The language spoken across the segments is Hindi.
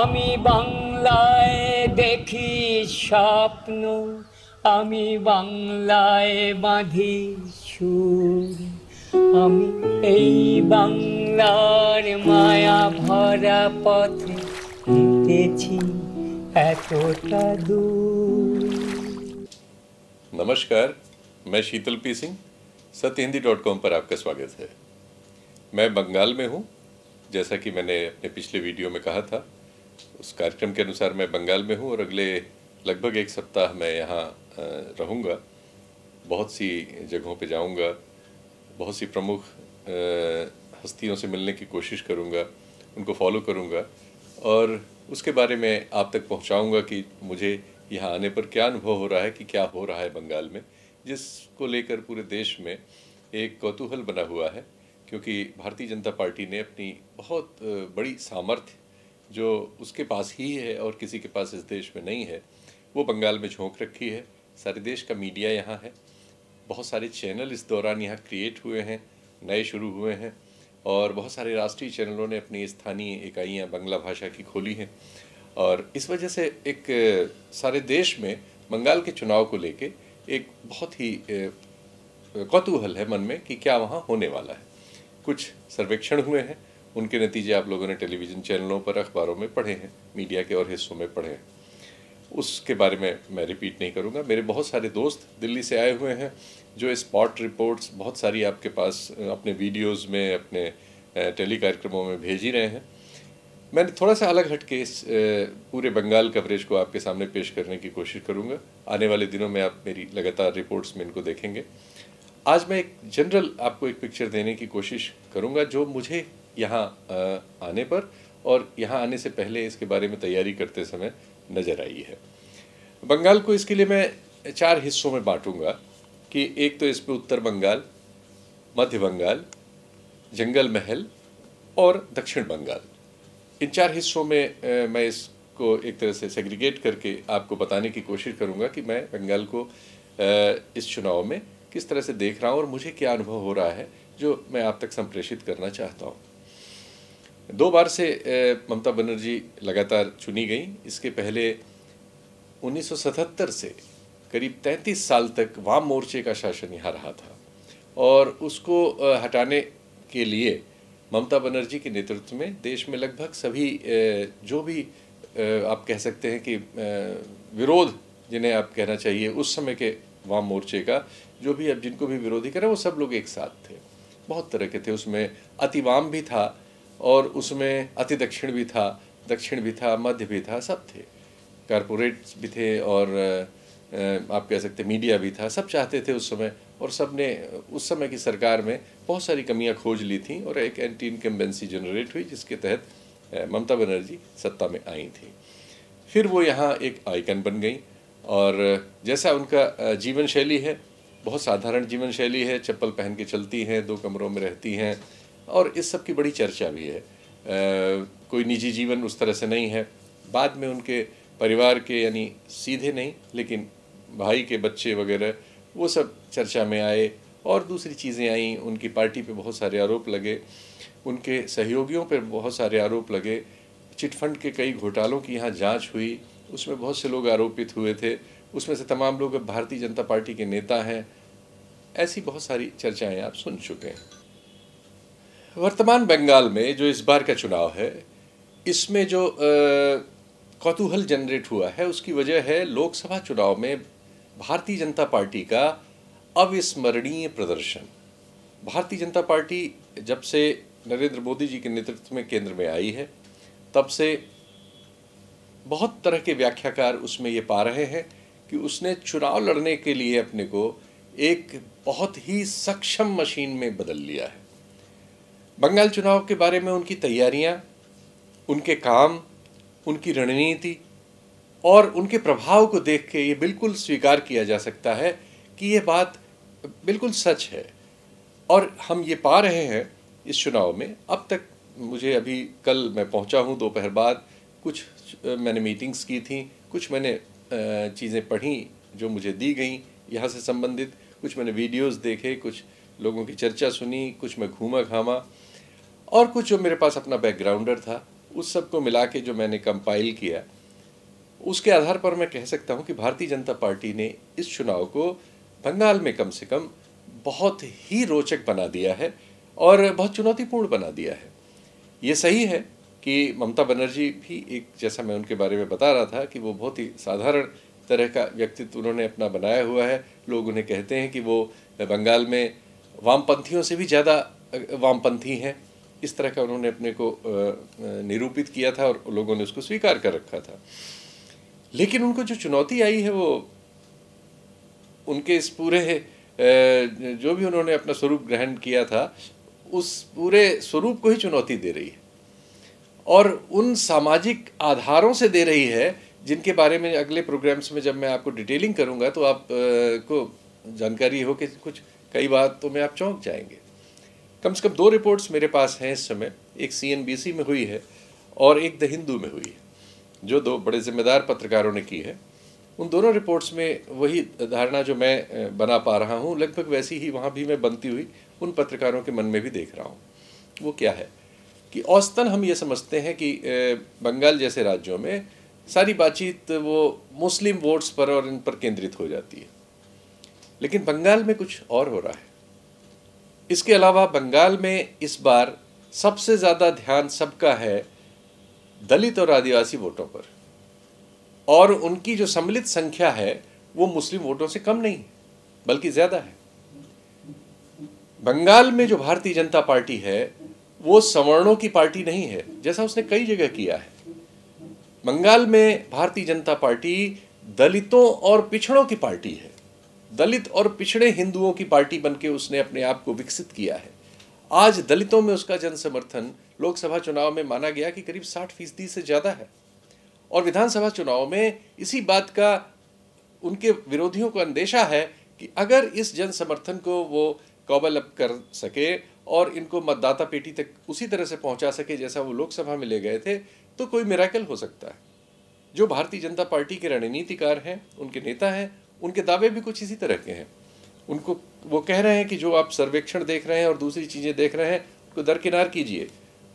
আমি বাংলায় দেখি স্বপ্ন আমি বাংলায় বাঁধি সুর আমি এই বাংলার মায়া ভরা পথে হেঁটেছি এতটা দূর नमस्कार मैं शीतल पी सिंह सत्य हिंदी डॉट कॉम पर आपका स्वागत है मैं बंगाल में हूँ जैसा कि मैंने अपने पिछले वीडियो में कहा था उस कार्यक्रम के अनुसार मैं बंगाल में हूँ और अगले लगभग एक सप्ताह मैं यहाँ रहूँगा बहुत सी जगहों पे जाऊँगा बहुत सी प्रमुख हस्तियों से मिलने की कोशिश करूँगा उनको फॉलो करूँगा और उसके बारे में आप तक पहुँचाऊँगा कि मुझे यहाँ आने पर क्या अनुभव हो रहा है कि क्या हो रहा है बंगाल में जिसको लेकर पूरे देश में एक कौतूहल बना हुआ है क्योंकि भारतीय जनता पार्टी ने अपनी बहुत बड़ी सामर्थ्य जो उसके पास ही है और किसी के पास इस देश में नहीं है वो बंगाल में झोंक रखी है सारे देश का मीडिया यहाँ है बहुत सारे चैनल इस दौरान यहाँ क्रिएट हुए हैं नए शुरू हुए हैं और बहुत सारे राष्ट्रीय चैनलों ने अपनी स्थानीय इकाइयाँ बंगला भाषा की खोली हैं और इस वजह से एक सारे देश में बंगाल के चुनाव को लेके एक बहुत ही कौतूहल है मन में कि क्या वहाँ होने वाला है कुछ सर्वेक्षण हुए हैं उनके नतीजे आप लोगों ने टेलीविज़न चैनलों पर अखबारों में पढ़े हैं मीडिया के और हिस्सों में पढ़े हैं उसके बारे में मैं रिपीट नहीं करूँगा मेरे बहुत सारे दोस्त दिल्ली से आए हुए हैं जो स्पॉट रिपोर्ट्स बहुत सारी आपके पास अपने वीडियोज़ में अपने टेली कार्यक्रमों में भेज ही रहे हैं मैंने थोड़ा सा अलग हट के इस पूरे बंगाल कवरेज को आपके सामने पेश करने की कोशिश करूँगा आने वाले दिनों में आप मेरी लगातार रिपोर्ट्स में इनको देखेंगे आज मैं एक जनरल आपको एक पिक्चर देने की कोशिश करूँगा जो मुझे यहाँ आने पर और यहाँ आने से पहले इसके बारे में तैयारी करते समय नज़र आई है बंगाल को इसके लिए मैं चार हिस्सों में बांटूंगा कि एक तो इसमें उत्तर बंगाल मध्य बंगाल जंगल महल और दक्षिण बंगाल इन चार हिस्सों में मैं इसको एक तरह से सेग्रीगेट करके आपको बताने की कोशिश करूँगा कि मैं बंगाल को इस चुनाव में किस तरह से देख रहा हूँ और मुझे क्या अनुभव हो रहा है जो मैं आप तक संप्रेषित करना चाहता हूँ दो बार से ममता बनर्जी लगातार चुनी गई इसके पहले 1977 से करीब 33 साल तक वाम मोर्चे का शासन यहाँ रहा था और उसको हटाने के लिए ममता बनर्जी के नेतृत्व में देश में लगभग सभी जो भी आप कह सकते हैं कि विरोध जिन्हें आप कहना चाहिए उस समय के वाम मोर्चे का जो भी अब जिनको भी विरोधी करें वो सब लोग एक साथ थे बहुत तरह के थे उसमें अतिवाम भी था और उसमें अति दक्षिण भी था दक्षिण भी था मध्य भी था सब थे कारपोरेट भी थे और आप कह सकते मीडिया भी था सब चाहते थे उस समय और सब ने उस समय की सरकार में बहुत सारी कमियां खोज ली थी और एक एंटी इनकम्बेंसी जनरेट हुई जिसके तहत ममता बनर्जी सत्ता में आई थी फिर वो यहाँ एक आइकन बन गई और जैसा उनका जीवन शैली है बहुत साधारण जीवन शैली है चप्पल पहन के चलती हैं दो कमरों में रहती हैं और इस सब की बड़ी चर्चा भी है आ, कोई निजी जीवन उस तरह से नहीं है बाद में उनके परिवार के यानी सीधे नहीं लेकिन भाई के बच्चे वगैरह वो सब चर्चा में आए और दूसरी चीज़ें आईं उनकी पार्टी पे बहुत सारे आरोप लगे उनके सहयोगियों पर बहुत सारे आरोप लगे चिटफंड के कई घोटालों की यहाँ जाँच हुई उसमें बहुत से लोग आरोपित हुए थे उसमें से तमाम लोग अब भारतीय जनता पार्टी के नेता हैं ऐसी बहुत सारी चर्चाएं आप सुन चुके हैं वर्तमान बंगाल में जो इस बार का चुनाव है इसमें जो कौतूहल जनरेट हुआ है उसकी वजह है लोकसभा चुनाव में भारतीय जनता पार्टी का अविस्मरणीय प्रदर्शन भारतीय जनता पार्टी जब से नरेंद्र मोदी जी के नेतृत्व में केंद्र में आई है तब से बहुत तरह के व्याख्याकार उसमें ये पा रहे हैं कि उसने चुनाव लड़ने के लिए अपने को एक बहुत ही सक्षम मशीन में बदल लिया है बंगाल चुनाव के बारे में उनकी तैयारियां, उनके काम उनकी रणनीति और उनके प्रभाव को देख के ये बिल्कुल स्वीकार किया जा सकता है कि ये बात बिल्कुल सच है और हम ये पा रहे हैं इस चुनाव में अब तक मुझे अभी कल मैं पहुंचा हूं दोपहर बाद कुछ मैंने मीटिंग्स की थी कुछ मैंने चीज़ें पढ़ी जो मुझे दी गई यहाँ से संबंधित कुछ मैंने वीडियोस देखे कुछ लोगों की चर्चा सुनी कुछ मैं घूमा घामा और कुछ जो मेरे पास अपना बैकग्राउंडर था उस सब को मिला के जो मैंने कंपाइल किया उसके आधार पर मैं कह सकता हूँ कि भारतीय जनता पार्टी ने इस चुनाव को बंगाल में कम से कम बहुत ही रोचक बना दिया है और बहुत चुनौतीपूर्ण बना दिया है ये सही है कि ममता बनर्जी भी एक जैसा मैं उनके बारे में बता रहा था कि वो बहुत ही साधारण तरह का व्यक्तित्व उन्होंने अपना बनाया हुआ है लोग उन्हें कहते हैं कि वो बंगाल में वामपंथियों से भी ज़्यादा वामपंथी हैं इस तरह का उन्होंने अपने को निरूपित किया था और लोगों ने उसको स्वीकार कर रखा था लेकिन उनको जो चुनौती आई है वो उनके इस पूरे जो भी उन्होंने अपना स्वरूप ग्रहण किया था उस पूरे स्वरूप को ही चुनौती दे रही है और उन सामाजिक आधारों से दे रही है जिनके बारे में अगले प्रोग्राम्स में जब मैं आपको डिटेलिंग करूंगा तो आप को जानकारी हो कि कुछ कई बात तो मैं आप चौंक जाएंगे कम से कम दो रिपोर्ट्स मेरे पास हैं इस समय एक सी में हुई है और एक द हिंदू में हुई है जो दो बड़े जिम्मेदार पत्रकारों ने की है उन दोनों रिपोर्ट्स में वही धारणा जो मैं बना पा रहा हूँ लगभग वैसी ही वहाँ भी मैं बनती हुई उन पत्रकारों के मन में भी देख रहा हूँ वो क्या है कि औसतन हम ये समझते हैं कि बंगाल जैसे राज्यों में सारी बातचीत वो मुस्लिम वोट्स पर और इन पर केंद्रित हो जाती है लेकिन बंगाल में कुछ और हो रहा है इसके अलावा बंगाल में इस बार सबसे ज़्यादा ध्यान सबका है दलित और आदिवासी वोटों पर और उनकी जो सम्मिलित संख्या है वो मुस्लिम वोटों से कम नहीं बल्कि ज़्यादा है बंगाल में जो भारतीय जनता पार्टी है वो सवर्णों की पार्टी नहीं है जैसा उसने कई जगह किया है बंगाल में भारतीय जनता पार्टी दलितों और पिछड़ों की पार्टी है दलित और पिछड़े हिंदुओं की पार्टी बनके उसने अपने आप को विकसित किया है आज दलितों में उसका जन समर्थन लोकसभा चुनाव में माना गया कि करीब साठ फीसदी से ज़्यादा है और विधानसभा चुनाव में इसी बात का उनके विरोधियों को अंदेशा है कि अगर इस जन समर्थन को वो कॉबल अप कर सके और इनको मतदाता पेटी तक उसी तरह से पहुंचा सके जैसा वो लोकसभा में ले गए थे तो कोई मेराकल हो सकता है जो भारतीय जनता पार्टी के रणनीतिकार हैं उनके नेता हैं उनके दावे भी कुछ इसी तरह के हैं उनको वो कह रहे हैं कि जो आप सर्वेक्षण देख रहे हैं और दूसरी चीज़ें देख रहे हैं उसको दरकिनार कीजिए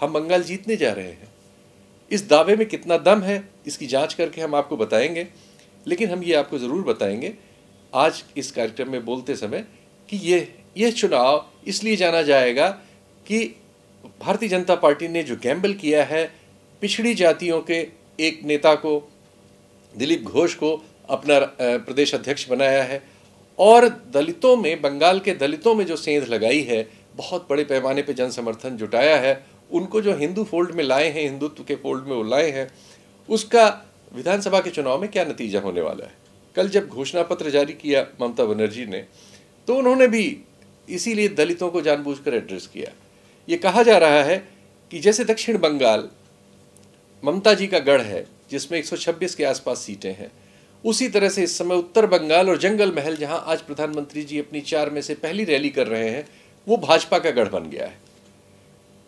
हम बंगाल जीतने जा रहे हैं इस दावे में कितना दम है इसकी जांच करके हम आपको बताएंगे लेकिन हम ये आपको ज़रूर बताएंगे आज इस कार्यक्रम में बोलते समय कि ये यह चुनाव इसलिए जाना जाएगा कि भारतीय जनता पार्टी ने जो गैम्बल किया है पिछड़ी जातियों के एक नेता को दिलीप घोष को अपना प्रदेश अध्यक्ष बनाया है और दलितों में बंगाल के दलितों में जो सेंध लगाई है बहुत बड़े पैमाने पर जन समर्थन जुटाया है उनको जो हिंदू फोल्ड में लाए हैं हिंदुत्व के फोल्ड में वो लाए हैं उसका विधानसभा के चुनाव में क्या नतीजा होने वाला है कल जब घोषणा पत्र जारी किया ममता बनर्जी ने तो उन्होंने भी इसीलिए दलितों को जानबूझकर एड्रेस किया ये कहा जा रहा है कि जैसे दक्षिण बंगाल ममता जी का गढ़ है जिसमें 126 के आसपास सीटें हैं उसी तरह से इस समय उत्तर बंगाल और जंगल महल जहां आज प्रधानमंत्री जी अपनी चार में से पहली रैली कर रहे हैं वो भाजपा का गढ़ बन गया है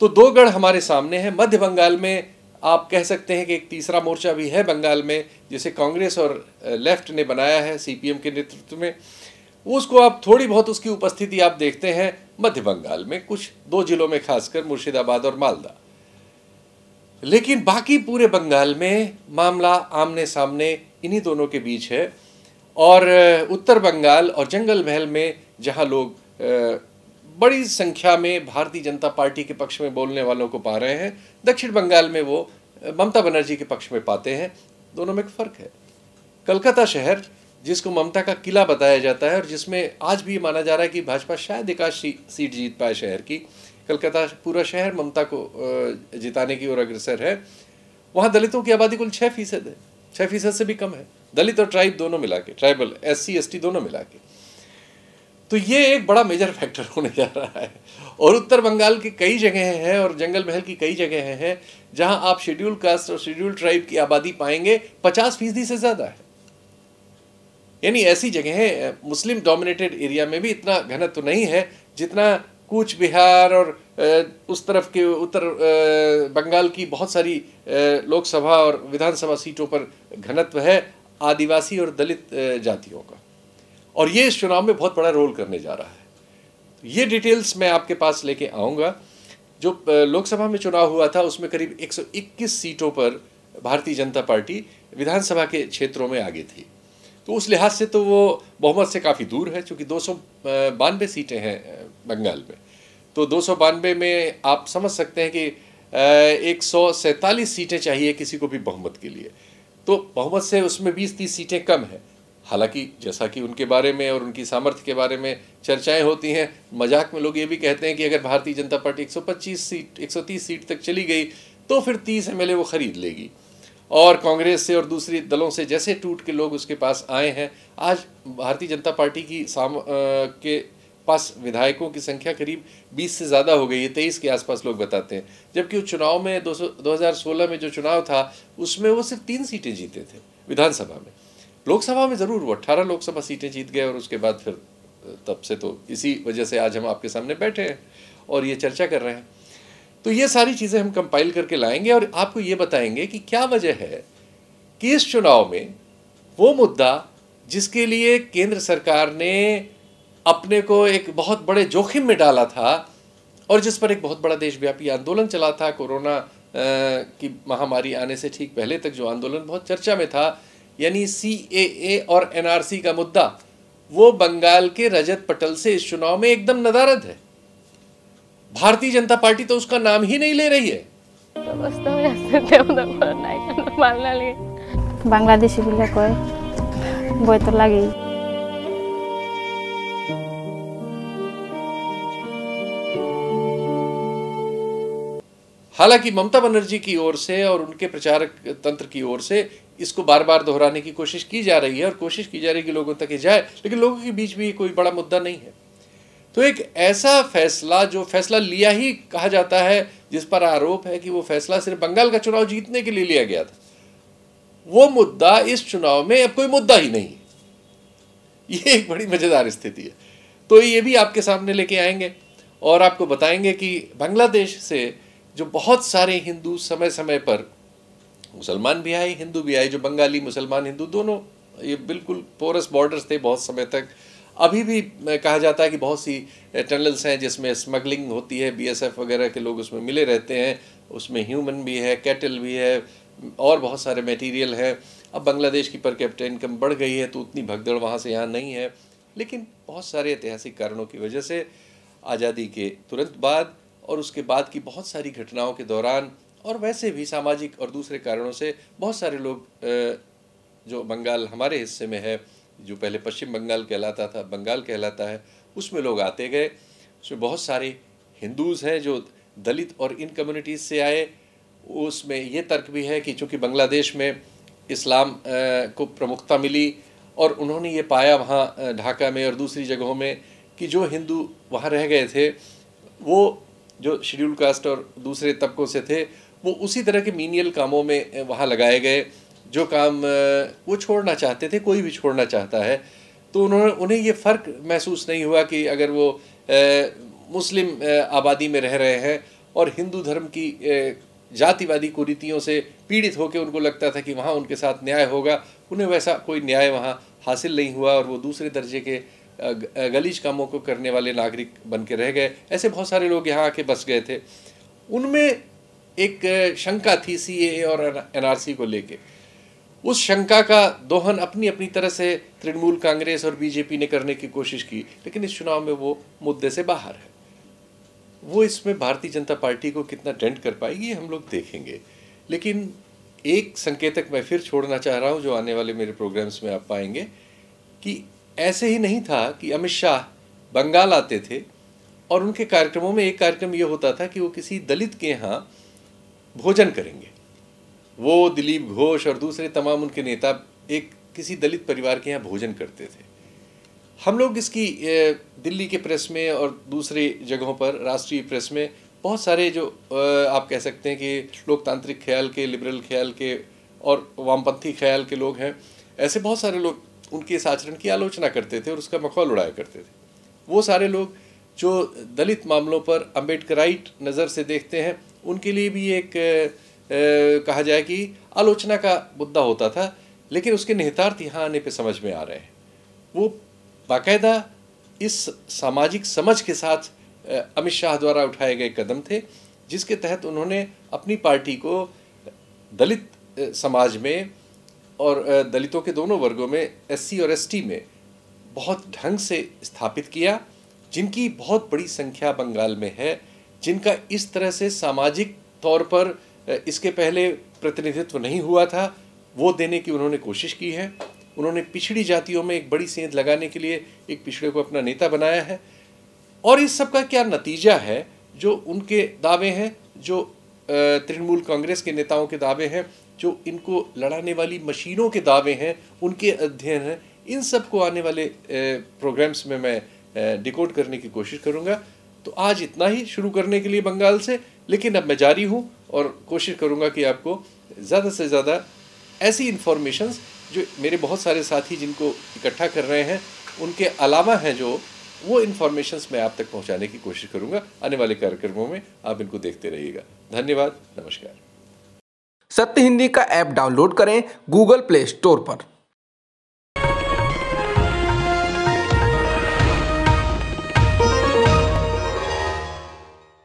तो दो गढ़ हमारे सामने हैं मध्य बंगाल में आप कह सकते हैं कि एक तीसरा मोर्चा भी है बंगाल में जिसे कांग्रेस और लेफ्ट ने बनाया है सीपीएम के नेतृत्व में उसको आप थोड़ी बहुत उसकी उपस्थिति आप देखते हैं मध्य बंगाल में कुछ दो जिलों में खासकर मुर्शिदाबाद और मालदा लेकिन बाकी पूरे बंगाल में मामला आमने सामने इन्हीं दोनों के बीच है और उत्तर बंगाल और जंगल महल में जहाँ लोग बड़ी संख्या में भारतीय जनता पार्टी के पक्ष में बोलने वालों को पा रहे हैं दक्षिण बंगाल में वो ममता बनर्जी के पक्ष में पाते हैं दोनों में एक फ़र्क है कलकत्ता शहर जिसको ममता का किला बताया जाता है और जिसमें आज भी माना जा रहा है कि भाजपा शायद एकाध सीट जीत पाए शहर की कलकत्ता पूरा शहर ममता को जिताने की ओर अग्रसर है वहाँ दलितों की आबादी कुल छः फीसद है छः फीसद से भी कम है दलित और ट्राइब दोनों मिला के tribal S C S T दोनों मिला के तो ये एक बड़ा मेजर फैक्टर होने जा रहा है और उत्तर बंगाल की कई जगह हैं और जंगल महल की कई जगह हैं जहां आप शेड्यूल कास्ट और शेड्यूल ट्राइब की आबादी पाएंगे पचास फीसदी से ज़्यादा है यानी ऐसी जगह मुस्लिम डोमिनेटेड एरिया में भी इतना घनत्व नहीं है जितना कूच बिहार और उस तरफ के उत्तर बंगाल की बहुत सारी लोकसभा और विधानसभा सीटों पर घनत्व है आदिवासी और दलित जातियों का और ये इस चुनाव में बहुत बड़ा रोल करने जा रहा है ये डिटेल्स मैं आपके पास लेके आऊँगा जो लोकसभा में चुनाव हुआ था उसमें करीब 121 सीटों पर भारतीय जनता पार्टी विधानसभा के क्षेत्रों में आगे थी तो उस लिहाज से तो वो बहुमत से काफ़ी दूर है क्योंकि दो सौ सीटें हैं बंगाल में तो दो में आप समझ सकते हैं कि एक सौ सैंतालीस सीटें चाहिए किसी को भी बहुमत के लिए तो बहुमत से उसमें बीस तीस सीटें कम है हालांकि जैसा कि उनके बारे में और उनकी सामर्थ्य के बारे में चर्चाएं होती हैं मजाक में लोग ये भी कहते हैं कि अगर भारतीय जनता पार्टी 125 सीट 130 सीट तक चली गई तो फिर 30 एम वो ख़रीद लेगी और कांग्रेस से और दूसरी दलों से जैसे टूट के लोग उसके पास आए हैं आज भारतीय जनता पार्टी की साम आ, के पास विधायकों की संख्या करीब 20 से ज़्यादा हो गई है तेईस के आसपास लोग बताते हैं जबकि उस चुनाव में दो सौ में जो चुनाव था उसमें वो सिर्फ तीन सीटें जीते थे विधानसभा में लोकसभा में ज़रूर वो अट्ठारह लोकसभा सीटें जीत गए और उसके बाद फिर तब से तो इसी वजह से आज हम आपके सामने बैठे हैं और ये चर्चा कर रहे हैं तो ये सारी चीज़ें हम कंपाइल करके लाएंगे और आपको ये बताएंगे कि क्या वजह है कि इस चुनाव में वो मुद्दा जिसके लिए केंद्र सरकार ने अपने को एक बहुत बड़े जोखिम में डाला था और जिस पर एक बहुत बड़ा देशव्यापी आंदोलन चला था कोरोना की महामारी आने से ठीक पहले तक जो आंदोलन बहुत चर्चा में था यानी सी ए और एन आर सी का मुद्दा वो बंगाल के रजत पटल से इस चुनाव में एकदम नदारद है भारतीय जनता पार्टी तो उसका नाम ही नहीं ले रही है बांग्लादेशी बोल तो তো हालांकि ममता बनर्जी की ओर से और उनके प्रचारक तंत्र की ओर से इसको बार बार दोहराने की कोशिश की जा रही है और कोशिश की जा रही है कि लोगों तक ये जाए लेकिन लोगों के बीच भी कोई बड़ा मुद्दा नहीं है तो एक ऐसा फैसला जो फैसला लिया ही कहा जाता है जिस पर आरोप है कि वो फैसला सिर्फ बंगाल का चुनाव जीतने के लिए लिया गया था वो मुद्दा इस चुनाव में अब कोई मुद्दा ही नहीं ये एक बड़ी मज़ेदार स्थिति है तो ये भी आपके सामने लेके आएंगे और आपको बताएंगे कि बांग्लादेश से जो बहुत सारे हिंदू समय समय पर मुसलमान भी आए हिंदू भी आए जो बंगाली मुसलमान हिंदू दोनों ये बिल्कुल पोरस बॉर्डर्स थे बहुत समय तक अभी भी कहा जाता है कि बहुत सी टनल्स हैं जिसमें स्मगलिंग होती है बीएसएफ वगैरह के लोग उसमें मिले रहते हैं उसमें ह्यूमन भी है कैटल भी है और बहुत सारे मटेरियल हैं अब बांग्लादेश की पर कैप्टन इनकम बढ़ गई है तो उतनी भगदड़ वहाँ से यहाँ नहीं है लेकिन बहुत सारे ऐतिहासिक कारणों की वजह से आज़ादी के तुरंत बाद और उसके बाद की बहुत सारी घटनाओं के दौरान और वैसे भी सामाजिक और दूसरे कारणों से बहुत सारे लोग जो बंगाल हमारे हिस्से में है जो पहले पश्चिम बंगाल कहलाता था बंगाल कहलाता है उसमें लोग आते गए उसमें बहुत सारे हिंदूज़ हैं जो दलित और इन कम्युनिटीज़ से आए उसमें ये तर्क भी है कि चूँकि बांग्लादेश में इस्लाम को प्रमुखता मिली और उन्होंने ये पाया वहाँ ढाका में और दूसरी जगहों में कि जो हिंदू वहाँ रह गए थे वो जो शेड्यूल कास्ट और दूसरे तबकों से थे वो उसी तरह के मीनियल कामों में वहाँ लगाए गए जो काम वो छोड़ना चाहते थे कोई भी छोड़ना चाहता है तो उन्होंने उन्हें ये फ़र्क महसूस नहीं हुआ कि अगर वो मुस्लिम आबादी में रह रहे हैं और हिंदू धर्म की जातिवादी कुरीतियों से पीड़ित होकर उनको लगता था कि वहाँ उनके साथ न्याय होगा उन्हें वैसा कोई न्याय वहाँ हासिल नहीं हुआ और वो दूसरे दर्जे के गलीज कामों को करने वाले नागरिक बन के रह गए ऐसे बहुत सारे लोग यहाँ आके बस गए थे उनमें एक शंका थी ए और एनआरसी को लेके उस शंका का दोहन अपनी अपनी तरह से तृणमूल कांग्रेस और बीजेपी ने करने की कोशिश की लेकिन इस चुनाव में वो मुद्दे से बाहर है वो इसमें भारतीय जनता पार्टी को कितना डेंट कर पाएगी हम लोग देखेंगे लेकिन एक संकेतक मैं फिर छोड़ना चाह रहा हूँ जो आने वाले मेरे प्रोग्राम्स में आप पाएंगे कि ऐसे ही नहीं था कि अमित शाह बंगाल आते थे और उनके कार्यक्रमों में एक कार्यक्रम ये होता था कि वो किसी दलित के यहाँ भोजन करेंगे वो दिलीप घोष और दूसरे तमाम उनके नेता एक किसी दलित परिवार के यहाँ भोजन करते थे हम लोग इसकी दिल्ली के प्रेस में और दूसरे जगहों पर राष्ट्रीय प्रेस में बहुत सारे जो आप कह सकते हैं कि लोकतांत्रिक ख्याल के लिबरल ख्याल के और वामपंथी ख्याल के लोग हैं ऐसे बहुत सारे लोग उनके इस आचरण की आलोचना करते थे और उसका मखौल उड़ाया करते थे वो सारे लोग जो दलित मामलों पर अम्बेडकराइट नज़र से देखते हैं उनके लिए भी एक ए, कहा जाए कि आलोचना का मुद्दा होता था लेकिन उसके निहितार्थ यहाँ आने पर समझ में आ रहे हैं वो बाकायदा इस सामाजिक समझ के साथ अमित शाह द्वारा उठाए गए कदम थे जिसके तहत उन्होंने अपनी पार्टी को दलित समाज में और दलितों के दोनों वर्गों में एस और एस में बहुत ढंग से स्थापित किया जिनकी बहुत बड़ी संख्या बंगाल में है जिनका इस तरह से सामाजिक तौर पर इसके पहले प्रतिनिधित्व नहीं हुआ था वो देने की उन्होंने कोशिश की है उन्होंने पिछड़ी जातियों में एक बड़ी सेंध लगाने के लिए एक पिछड़े को अपना नेता बनाया है और इस सब का क्या नतीजा है जो उनके दावे हैं जो तृणमूल कांग्रेस के नेताओं के दावे हैं जो इनको लड़ाने वाली मशीनों के दावे हैं उनके अध्ययन हैं इन सब को आने वाले प्रोग्राम्स में मैं डिकोड करने की कोशिश करूँगा तो आज इतना ही शुरू करने के लिए बंगाल से लेकिन अब मैं जारी हूँ और कोशिश करूँगा कि आपको ज़्यादा से ज़्यादा ऐसी इन्फॉर्मेशन्स जो मेरे बहुत सारे साथी जिनको इकट्ठा कर रहे हैं उनके अलावा हैं जो वो इन्फॉर्मेशंस मैं आप तक पहुँचाने की कोशिश करूँगा आने वाले कार्यक्रमों में आप इनको देखते रहिएगा धन्यवाद नमस्कार सत्य हिंदी का ऐप डाउनलोड करें गूगल प्ले स्टोर पर